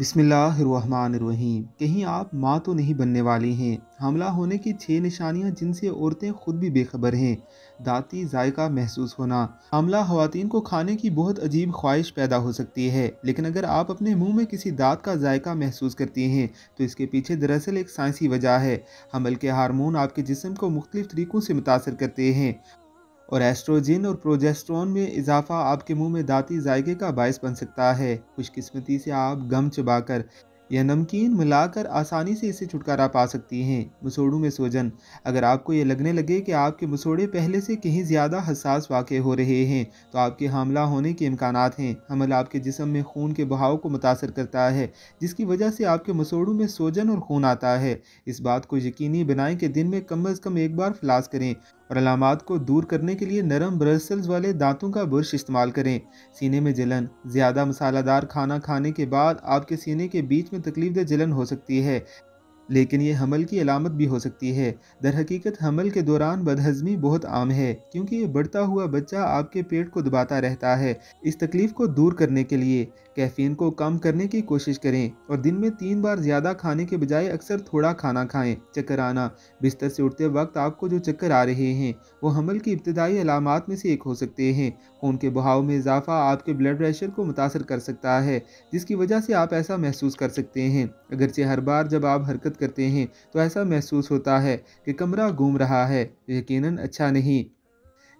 बिसमीम कहीं आप माँ तो नहीं बनने वाली हैं हमला होने की छः निशानियाँ जिनसे औरतें खुद भी बेखबर हैं दाती जायका महसूस होना हमला खातन को खाने की बहुत अजीब ख्वाहिश पैदा हो सकती है लेकिन अगर आप अपने मुंह में किसी दांत का जायका महसूस करती हैं तो इसके पीछे दरअसल एक साइंसी वजह है हमल के हारमोन आपके जिसम को मुख्तलिफ तरीक़ों से मुतासर करते हैं और एस्ट्रोजिन और प्रोजेस्ट्रॉन में इजाफा आपके मुंह में दाती जायके का बायस बन सकता है खुशकिस्मती से आप गम चबाकर या नमकीन मिलाकर आसानी से इसे छुटकारा पा सकती हैं मसोड़ों में सोजन अगर आपको ये लगने लगे कि आपके मसोड़े पहले से कहीं ज़्यादा हसास वाक़ हो रहे हैं तो आपके हमला होने के इम्कान हैं हमल आपके जिसम में खून के बहाव को मुतासर करता है जिसकी वजह से आपके मसोड़ों में सोजन और खून आता है इस बात को यकीनी बनाएं कि दिन में कम अज़ कम एक बार फ्लास करें और अलामत को दूर करने के लिए नरम ब्रसल्स वाले दांतों का ब्रश इस्तेमाल करें सीने में जलन ज़्यादा मसालादार खाना खाने के बाद आपके सीने के बीच में तकलीफ दह जलन हो सकती है लेकिन ये हमल की अलामत भी हो सकती है दरहकीकत हमल के दौरान बदहजमी बहुत आम है क्योंकि ये बढ़ता हुआ बच्चा आपके पेट को दबाता रहता है इस तकलीफ़ को दूर करने के लिए कैफीन को कम करने की कोशिश करें और दिन में तीन बार ज़्यादा खाने के बजाय अक्सर थोड़ा खाना खाएं चक्कर आना बिस्तर से उठते वक्त आपको जो चक्कर आ रहे हैं वो हमल की इब्तदाई अलामत में से एक हो सकते हैं खून के बहाव में इजाफा आपके ब्लड प्रेशर को मुतासर कर सकता है जिसकी वजह से आप ऐसा महसूस कर सकते हैं अगरचे हर बार जब आप हरकत करते हैं तो ऐसा महसूस होता है कि कमरा घूम रहा है यकीनन अच्छा नहीं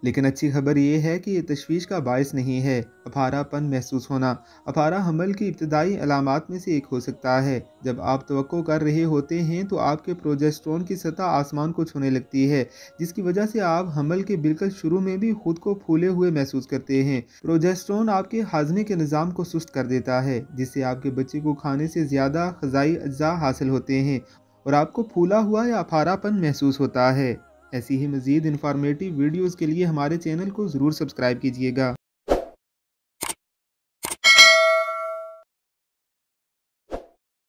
लेकिन अच्छी खबर ये है कि ये तशवीश का बायस नहीं है अफारापन महसूस होना अफारा हमल की इब्तदाई अलामत में से एक हो सकता है जब आप तो कर रहे होते हैं तो आपके प्रोजेस्ट्रोन की सतह आसमान को छूने लगती है जिसकी वजह से आप हमल के बिल्कुल शुरू में भी खुद को फूले हुए महसूस करते हैं प्रोजेस्ट्रोन आपके हाजमे के निज़ाम को सुस्त कर देता है जिससे आपके बच्चे को खाने से ज़्यादा ख़जाई अज्जा हासिल होते हैं और आपको फूला हुआ या अफारापन महसूस होता है ऐसी ही मज़ीद इन्फॉर्मेटिव वीडियोज़ के लिए हमारे चैनल को ज़रूर सब्सक्राइब कीजिएगा